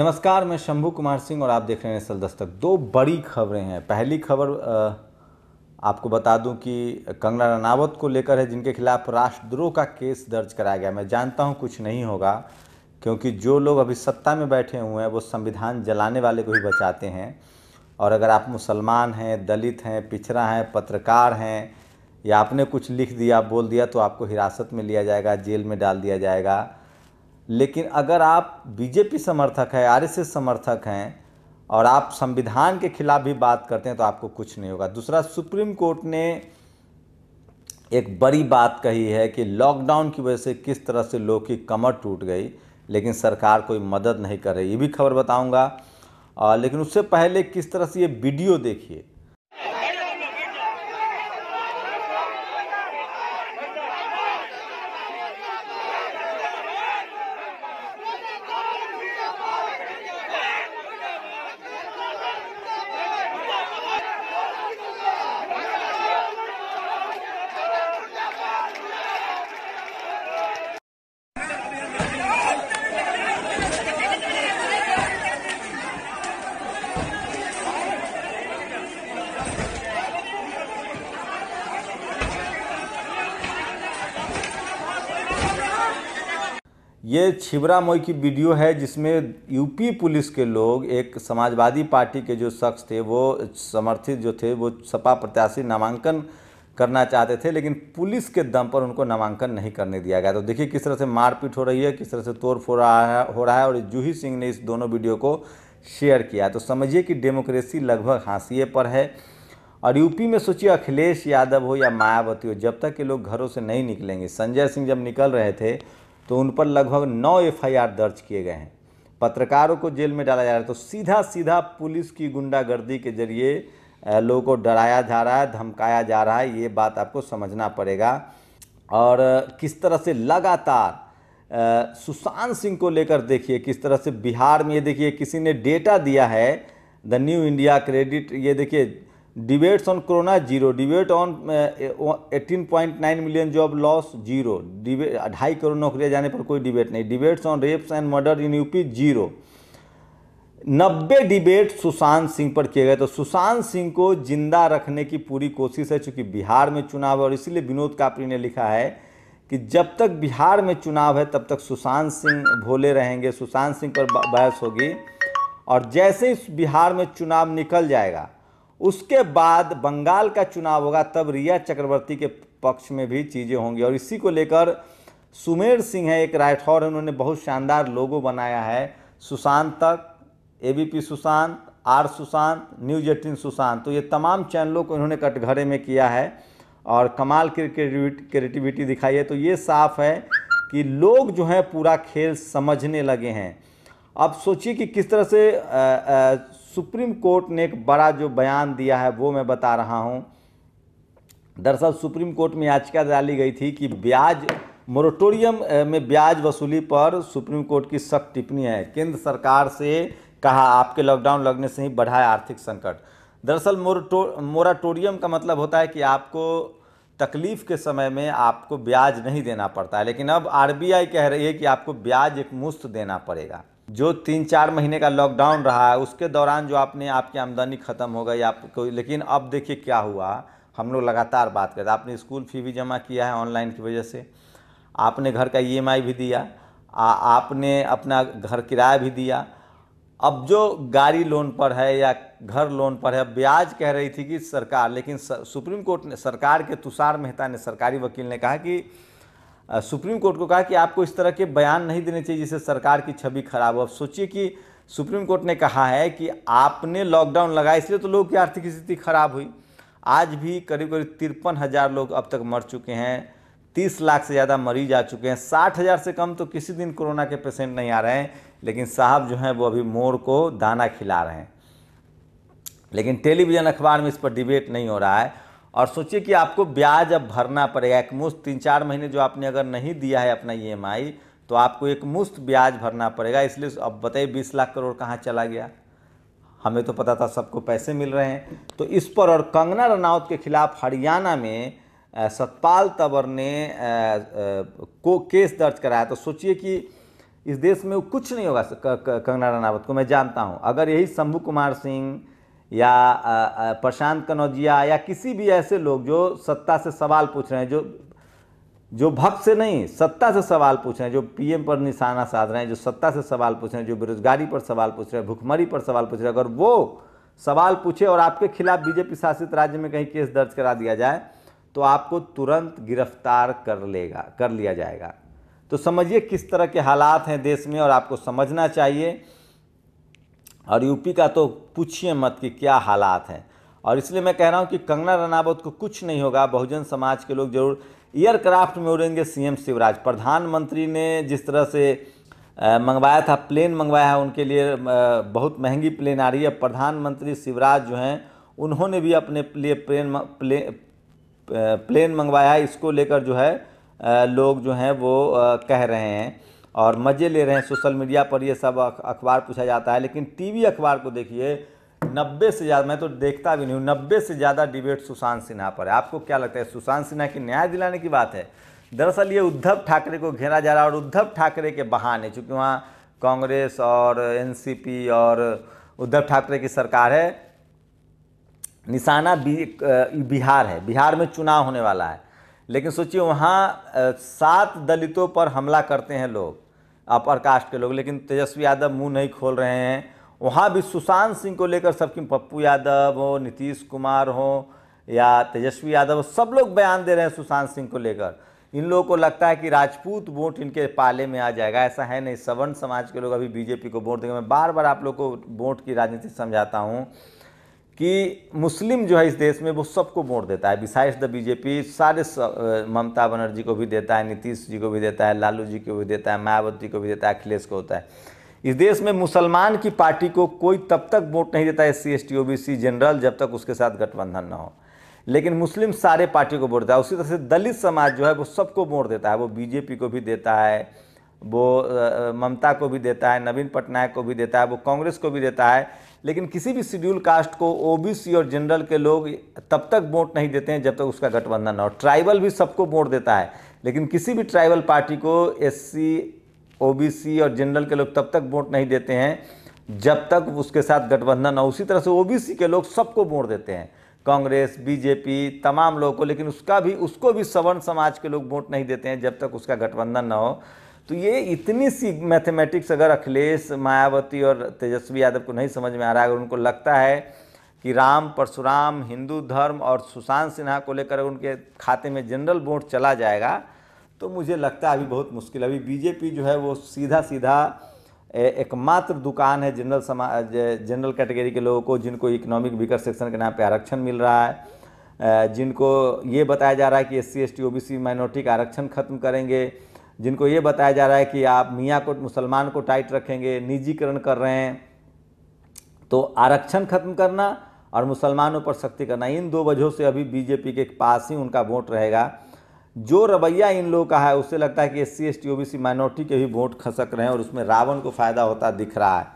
नमस्कार मैं शंभू कुमार सिंह और आप देख रहे हैं सल दस्तक दो बड़ी खबरें हैं पहली खबर आपको बता दूं कि कंगना रनावत को लेकर है जिनके खिलाफ राष्ट्रद्रोह का केस दर्ज कराया गया मैं जानता हूं कुछ नहीं होगा क्योंकि जो लोग अभी सत्ता में बैठे हुए हैं वो संविधान जलाने वाले को ही बचाते हैं और अगर आप मुसलमान हैं दलित हैं पिछड़ा हैं पत्रकार हैं या आपने कुछ लिख दिया बोल दिया तो आपको हिरासत में लिया जाएगा जेल में डाल दिया जाएगा लेकिन अगर आप बीजेपी समर्थक हैं आरएसएस समर्थक हैं और आप संविधान के खिलाफ भी बात करते हैं तो आपको कुछ नहीं होगा दूसरा सुप्रीम कोर्ट ने एक बड़ी बात कही है कि लॉकडाउन की वजह से किस तरह से लोग की कमर टूट गई लेकिन सरकार कोई मदद नहीं कर रही ये भी खबर बताऊंगा लेकिन उससे पहले किस तरह से ये वीडियो देखिए ये छिबरा मोई की वीडियो है जिसमें यूपी पुलिस के लोग एक समाजवादी पार्टी के जो शख्स थे वो समर्थित जो थे वो सपा प्रत्याशी नामांकन करना चाहते थे लेकिन पुलिस के दम पर उनको नामांकन नहीं करने दिया गया तो देखिए किस तरह से मारपीट हो रही है किस तरह से तोड़ फोड़ रहा है हो रहा है और जूही सिंह ने इस दोनों वीडियो को शेयर किया तो समझिए कि डेमोक्रेसी लगभग हाशिए पर है और यूपी में सोचिए अखिलेश यादव हो या मायावती हो जब तक ये लोग घरों से नहीं निकलेंगे संजय सिंह जब निकल रहे थे तो उन पर लगभग नौ एफआईआर दर्ज किए गए हैं पत्रकारों को जेल में डाला जा रहा है तो सीधा सीधा पुलिस की गुंडागर्दी के जरिए लोगों को डराया जा रहा है धमकाया जा रहा है ये बात आपको समझना पड़ेगा और किस तरह से लगातार सुशांत सिंह को लेकर देखिए किस तरह से बिहार में ये देखिए किसी ने डेटा दिया है द न्यू इंडिया क्रेडिट ये देखिए on corona zero debate on eighteen point nine million job loss zero debate ढाई uh, करोड़ नौकरियां जाने पर कोई डिबेट नहीं debates on rapes and murder in UP zero नब्बे डिबेट सुशांत सिंह पर किए गए तो सुशांत सिंह को जिंदा रखने की पूरी कोशिश है चूंकि बिहार में चुनाव है और इसीलिए विनोद कापड़ी ने लिखा है कि जब तक बिहार में चुनाव है तब तक सुशांत सिंह भोले रहेंगे सुशांत सिंह पर बहस होगी और जैसे ही बिहार में चुनाव निकल जाएगा उसके बाद बंगाल का चुनाव होगा तब रिया चक्रवर्ती के पक्ष में भी चीज़ें होंगी और इसी को लेकर सुमेर सिंह है एक राठौर है उन्होंने बहुत शानदार लोगो बनाया है सुशांत तक A Sushant R Sushant news eighteen Sushant तो ये तमाम चैनलों को इन्होंने कटघरे में किया है और कमाल की क्रिएटिविटी दिखाई है तो ये साफ है कि लोग जो हैं पूरा खेल समझने लगे हैं अब सोचिए कि किस तरह से सुप्रीम कोर्ट ने एक बड़ा जो बयान दिया है वो मैं बता रहा हूँ दरअसल सुप्रीम कोर्ट में याचिका डाली गई थी कि ब्याज मोरटोरियम में ब्याज वसूली पर सुप्रीम कोर्ट की सख्त टिप्पणी है केंद्र सरकार से कहा आपके लॉकडाउन लगने से ही बढ़ा है आर्थिक संकट दरअसल मोरटो मोराटोरियम का मतलब होता है कि आपको तकलीफ़ के समय में आपको ब्याज नहीं देना पड़ता है लेकिन अब आरबीआई कह रही है कि आपको ब्याज एक मुफ्त देना पड़ेगा जो तीन चार महीने का लॉकडाउन रहा है उसके दौरान जो आपने आपकी आमदनी ख़त्म हो गई आपको लेकिन अब देखिए क्या हुआ हम लोग लगातार बात करते आपने स्कूल फ़ी भी जमा किया है ऑनलाइन की वजह से आपने घर का ईएमआई e भी दिया आ, आपने अपना घर किराया भी दिया अब जो गाड़ी लोन पर है या घर लोन पर है ब्याज कह रही थी कि सरकार लेकिन सुप्रीम कोर्ट ने सरकार के तुषार मेहता ने सरकारी वकील ने कहा कि सुप्रीम कोर्ट को कहा कि आपको इस तरह के बयान नहीं देने चाहिए जिससे सरकार की छवि खराब हो अब सोचिए कि सुप्रीम कोर्ट ने कहा है कि आपने लॉकडाउन लगाया इसलिए तो लोगों की आर्थिक स्थिति खराब हुई आज भी करीब करीब तिरपन हज़ार लोग अब तक मर चुके हैं तीस लाख से ज़्यादा मरीज आ चुके हैं साठ हज़ार से कम तो किसी दिन कोरोना के पेशेंट नहीं आ रहे हैं लेकिन साहब जो हैं वो अभी मोर को दाना खिला रहे हैं लेकिन टेलीविज़न अखबार में इस पर डिबेट नहीं हो रहा है और सोचिए कि आपको ब्याज अब भरना पड़ेगा एक मुश्त तीन चार महीने जो आपने अगर नहीं दिया है अपना ई e तो आपको एक मुश्त ब्याज भरना पड़ेगा इसलिए अब बताइए बीस लाख करोड़ कहाँ चला गया हमें तो पता था सबको पैसे मिल रहे हैं तो इस पर और कंगना रनावत के खिलाफ हरियाणा में सतपाल तंवर ने को केस दर्ज कराया तो सोचिए कि इस देश में कुछ नहीं होगा कंगना रनावत को मैं जानता हूँ अगर यही शंभू कुमार सिंह या प्रशांत कनौजिया या किसी भी ऐसे लोग जो सत्ता से सवाल पूछ रहे हैं जो जो भक्त से नहीं सत्ता से सवाल पूछ रहे हैं जो पीएम पर निशाना साध रहे हैं जो सत्ता से सवाल पूछ रहे हैं जो बेरोजगारी पर सवाल पूछ रहे हैं भुखमरी पर सवाल पूछ रहे हैं अगर वो सवाल पूछे और आपके खिलाफ बीजेपी शासित राज्य में कहीं केस दर्ज करा दिया जाए तो आपको तुरंत गिरफ्तार कर लेगा कर लिया जाएगा तो समझिए किस तरह के हालात हैं देश में और आपको समझना चाहिए और यूपी का तो पूछिए मत कि क्या हालात हैं और इसलिए मैं कह रहा हूँ कि कंगना रनावत को कुछ नहीं होगा बहुजन समाज के लोग जरूर एयरक्राफ्ट में उड़ेंगे सीएम शिवराज प्रधानमंत्री ने जिस तरह से मंगवाया था प्लेन मंगवाया है उनके लिए बहुत महंगी प्लेन आ रही है प्रधानमंत्री शिवराज जो हैं उन्होंने भी अपने लिए प्लेन प्ले, प्लेन मंगवाया है इसको लेकर जो है लोग जो हैं वो कह रहे हैं और मज़े ले रहे हैं सोशल मीडिया पर ये सब अखबार पूछा जाता है लेकिन टीवी अखबार को देखिए नब्बे से ज़्यादा मैं तो देखता भी नहीं हूँ नब्बे से ज़्यादा डिबेट सुशांत सिन्हा पर है आपको क्या लगता है सुशांत सिन्हा की न्याय दिलाने की बात है दरअसल ये उद्धव ठाकरे को घेरा जा रहा है और उद्धव ठाकरे के बहाने चूँकि वहाँ कांग्रेस और एन और उद्धव ठाकरे की सरकार है निशाना बिहार है बिहार में चुनाव होने वाला है लेकिन सोचिए वहाँ सात दलितों पर हमला करते हैं लोग अपर कास्ट के लोग लेकिन तेजस्वी यादव मुंह नहीं खोल रहे हैं वहाँ भी सुशांत सिंह को लेकर सबकी पप्पू यादव हो नीतीश कुमार हो या तेजस्वी यादव सब लोग बयान दे रहे हैं सुशांत सिंह को लेकर इन लोगों को लगता है कि राजपूत वोट इनके पाले में आ जाएगा ऐसा है नहीं सवर्ण समाज के लोग अभी बीजेपी को वोट देंगे मैं बार बार आप लोग को वोट की राजनीति समझाता हूँ कि मुस्लिम जो है इस देश में वो सबको वोट देता है बिसाइड्स द बीजेपी सारे ममता बनर्जी को भी देता है नीतीश जी को भी देता है लालू जी को भी देता है मायावती को भी देता है अखिलेश को होता है इस देश में मुसलमान की पार्टी को कोई तब तक वोट नहीं देता S C S T O B C general जब तक उसके साथ गठबंधन ना हो लेकिन मुस्लिम सारे पार्टी को वोट देता है उसी तरह से दलित समाज जो है वो सबको वोट देता है वो बीजेपी को भी देता है वो ममता को भी देता है नवीन पटनायक को भी देता है वो कांग्रेस को भी देता है लेकिन किसी भी शेड्यूल कास्ट को ओबीसी और जनरल के लोग तब तक वोट नहीं देते हैं जब तक उसका गठबंधन ना हो ट्राइबल भी सबको वोट देता है लेकिन किसी भी ट्राइबल पार्टी को एससी ओबीसी और जनरल के लोग तब तक वोट नहीं देते हैं जब तक उसके साथ गठबंधन ना उसी तरह से ओबीसी के लोग सबको वोट देते हैं कांग्रेस बीजेपी तमाम लोगों को लेकिन उसका भी उसको भी सवर्ण समाज के लोग वोट नहीं देते हैं जब तक उसका गठबंधन ना हो तो ये इतनी सी मैथमेटिक्स अगर अखिलेश मायावती और तेजस्वी यादव को नहीं समझ में आ रहा है अगर उनको लगता है कि राम परशुराम हिंदू धर्म और सुशांत सिन्हा को लेकर उनके खाते में जनरल वोट चला जाएगा तो मुझे लगता है अभी बहुत मुश्किल अभी बीजेपी जो है वो सीधा सीधा एकमात्र दुकान है जनरल समाज जनरल कैटेगरी के लोगों को जिनको इकोनॉमिक वीकर सेक्शन के नाम पे आरक्षण मिल रहा है जिनको ये बताया जा रहा है कि S C S T O B C minority का आरक्षण खत्म करेंगे जिनको ये बताया जा रहा है कि आप मियाँ को मुसलमान को टाइट रखेंगे निजीकरण कर रहे हैं तो आरक्षण खत्म करना और मुसलमानों पर सख्ती करना इन दो वजहों से अभी बीजेपी के पास ही उनका वोट रहेगा जो रवैया इन लोगों का है उससे लगता है कि S C S T O B C minority के भी वोट खसक रहे हैं और उसमें रावण को फ़ायदा होता दिख रहा है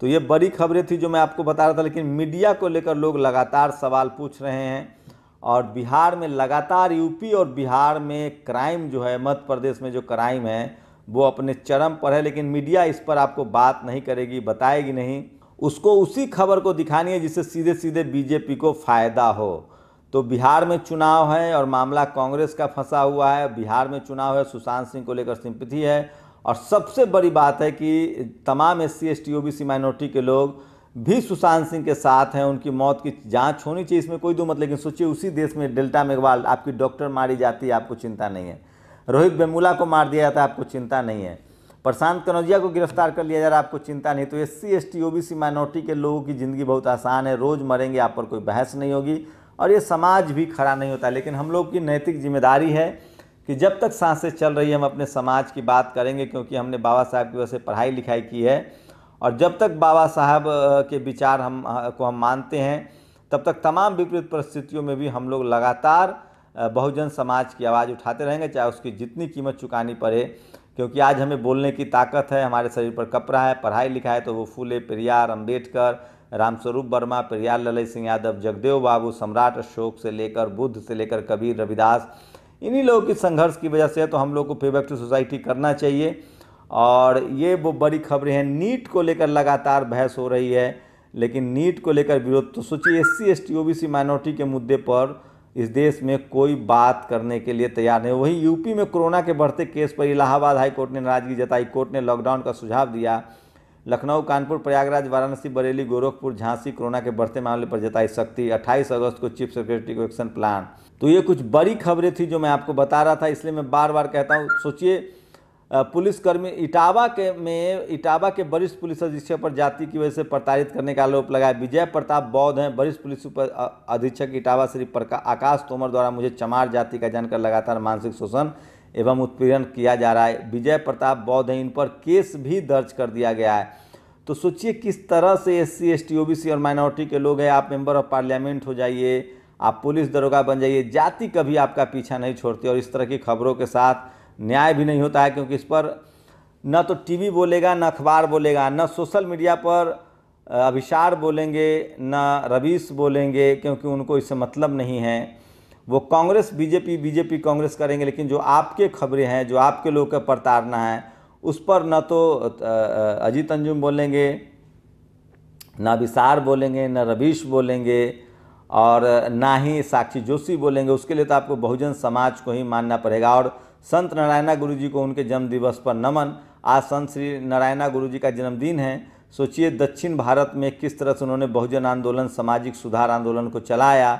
तो ये बड़ी खबरें थी जो मैं आपको बता रहा था लेकिन मीडिया को लेकर लोग लगातार सवाल पूछ रहे हैं और बिहार में लगातार यूपी और बिहार में क्राइम जो है मध्य प्रदेश में जो क्राइम है वो अपने चरम पर है लेकिन मीडिया इस पर आपको बात नहीं करेगी बताएगी नहीं उसको उसी खबर को दिखानी है जिससे सीधे सीधे बीजेपी को फ़ायदा हो तो बिहार में चुनाव है और मामला कांग्रेस का फंसा हुआ है बिहार में चुनाव है सुशांत सिंह को लेकर सिंपथी है और सबसे बड़ी बात है कि तमाम S C S T O B C minority के लोग भी सुशांत सिंह के साथ हैं उनकी मौत की जांच होनी चाहिए इसमें कोई दो मत लेकिन सोचिए उसी देश में डेल्टा मेघवाल आपकी डॉक्टर मारी जाती है आपको चिंता नहीं है रोहित बेमूला को मार दिया जाता है आपको चिंता नहीं है प्रशांत कनौजिया को गिरफ्तार कर लिया जा रहा है आपको चिंता नहीं तो S C S T O B C minority के लोगों की ज़िंदगी बहुत आसान है रोज़ मरेंगे आप पर कोई बहस नहीं होगी और ये समाज भी खड़ा नहीं होता लेकिन हम लोग की नैतिक जिम्मेदारी है कि जब तक सांसें चल रही है हम अपने समाज की बात करेंगे क्योंकि हमने बाबा साहब की वजह से पढ़ाई लिखाई की है और जब तक बाबा साहब के विचार हम को हम मानते हैं तब तक तमाम विपरीत परिस्थितियों में भी हम लोग लगातार बहुजन समाज की आवाज़ उठाते रहेंगे चाहे उसकी जितनी कीमत चुकानी पड़े क्योंकि आज हमें बोलने की ताकत है हमारे शरीर पर कपड़ा है पढ़ाई लिखा है तो वो फूले प्रियार अम्बेडकर रामस्वरूप वर्मा प्रियार ललित सिंह यादव जगदेव बाबू सम्राट अशोक से लेकर बुद्ध से लेकर कबीर रविदास इन्हीं लोगों की संघर्ष की वजह से तो हम लोग को पे बैक टू सोसाइटी करना चाहिए और ये वो बड़ी खबरें हैं नीट को लेकर लगातार बहस हो रही है लेकिन नीट को लेकर विरोध तो सोचिए S C S T O B C minority के मुद्दे पर इस देश में कोई बात करने के लिए तैयार नहीं वहीं यूपी में कोरोना के बढ़ते केस पर इलाहाबाद हाई कोर्ट ने नाराजगी जताई कोर्ट ने लॉकडाउन का सुझाव दिया लखनऊ कानपुर प्रयागराज वाराणसी बरेली गोरखपुर झांसी कोरोना के बढ़ते मामले पर जताई सख्ती 28 अगस्त को चीफ सेक्रेटरी को एक्शन प्लान तो ये कुछ बड़ी खबरें थी जो मैं आपको बता रहा था इसलिए मैं बार बार कहता हूँ सोचिए पुलिसकर्मी इटावा के में इटावा के वरिष्ठ पुलिस अधीक्षक पर जाति की वजह से प्रताड़ित करने का आरोप लगाया विजय प्रताप बौद्ध हैं वरिष्ठ पुलिस उप अधीक्षक इटावा श्री आकाश तोमर द्वारा मुझे चमार जाति का जानकर लगातार मानसिक शोषण एवं उत्पीड़न किया जा रहा है विजय प्रताप बौद्ध हैं इन पर केस भी दर्ज कर दिया गया है तो सोचिए किस तरह से S C S T O B C और माइनॉरिटी के लोग हैं आप मेंबर ऑफ पार्लियामेंट हो जाइए आप पुलिस दरोगा बन जाइए जाति कभी आपका पीछा नहीं छोड़ती और इस तरह की खबरों के साथ न्याय भी नहीं होता है क्योंकि इस पर न तो टीवी बोलेगा न अखबार बोलेगा न सोशल मीडिया पर अभिशार बोलेंगे न रवीश बोलेंगे क्योंकि उनको इससे मतलब नहीं है वो कांग्रेस बीजेपी बीजेपी कांग्रेस करेंगे लेकिन जो आपके खबरें हैं जो आपके लोग का प्रताड़ना है उस पर न तो अजीत अंजुम बोलेंगे न अभिशार बोलेंगे न रवीश बोलेंगे और ना ही साक्षी जोशी बोलेंगे उसके लिए तो आपको बहुजन समाज को ही मानना पड़ेगा और संत नारायणा गुरु जी को उनके जन्म दिवस पर नमन आज संत श्री नारायणा गुरु जी का जन्मदिन है सोचिए दक्षिण भारत में किस तरह से उन्होंने बहुजन आंदोलन सामाजिक सुधार आंदोलन को चलाया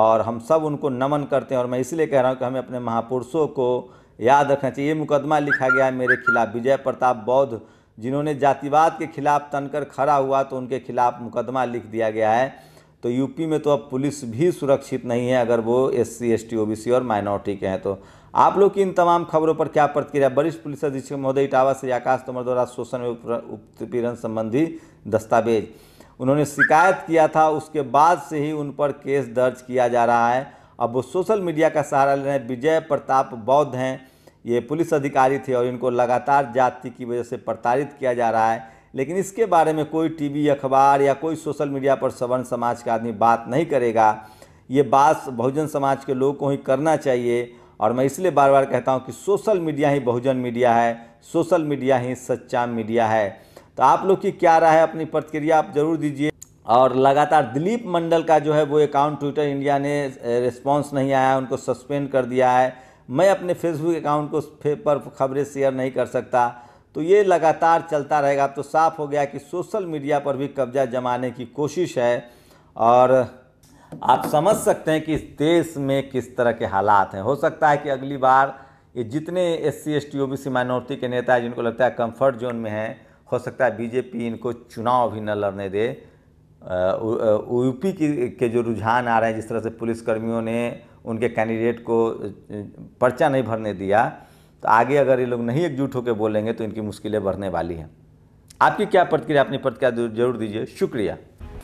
और हम सब उनको नमन करते हैं और मैं इसलिए कह रहा हूँ कि हमें अपने महापुरुषों को याद रखना चाहिए ये मुकदमा लिखा गया है मेरे खिलाफ़ विजय प्रताप बौद्ध जिन्होंने जातिवाद के खिलाफ तनकर खड़ा हुआ तो उनके खिलाफ मुकदमा लिख दिया गया है तो यूपी में तो अब पुलिस भी सुरक्षित नहीं है अगर वो S C S T O B C और माइनॉरिटी के हैं तो आप लोग की इन तमाम खबरों पर क्या प्रतिक्रिया वरिष्ठ पुलिस अधीक्षक महोदय इटावा से आकाश तोमर द्वारा शोषण में उत्पीड़न संबंधी दस्तावेज उन्होंने शिकायत किया था उसके बाद से ही उन पर केस दर्ज किया जा रहा है अब वो सोशल मीडिया का सहारा ले रहे हैं विजय प्रताप बौद्ध हैं ये पुलिस अधिकारी थे और इनको लगातार जाति की वजह से प्रताड़ित किया जा रहा है लेकिन इसके बारे में कोई टीवी अखबार या कोई सोशल मीडिया पर सवर्ण समाज का आदमी बात नहीं करेगा ये बात बहुजन समाज के लोगों को ही करना चाहिए और मैं इसलिए बार बार कहता हूँ कि सोशल मीडिया ही बहुजन मीडिया है सोशल मीडिया ही सच्चा मीडिया है तो आप लोग की क्या राय है अपनी प्रतिक्रिया आप जरूर दीजिए और लगातार दिलीप मंडल का जो है वो अकाउंट ट्विटर इंडिया ने रिस्पॉन्स नहीं आया उनको सस्पेंड कर दिया है मैं अपने फेसबुक अकाउंट को पर खबरें शेयर नहीं कर सकता तो ये लगातार चलता रहेगा अब तो साफ हो गया कि सोशल मीडिया पर भी कब्जा जमाने की कोशिश है और आप समझ सकते हैं कि इस देश में किस तरह के हालात हैं हो सकता है कि अगली बार ये जितने S C S T O B C minority के नेता हैं जिनको लगता है कंफर्ट जोन में हैं हो सकता है बीजेपी इनको चुनाव भी न लड़ने दे यूपी की के जो रुझान आ रहे हैं जिस तरह से पुलिसकर्मियों ने उनके कैंडिडेट को पर्चा नहीं भरने दिया तो आगे अगर ये लोग नहीं एकजुट होकर बोलेंगे तो इनकी मुश्किलें बढ़ने वाली हैं आपकी क्या प्रतिक्रिया अपनी प्रतिक्रिया जरूर दीजिए शुक्रिया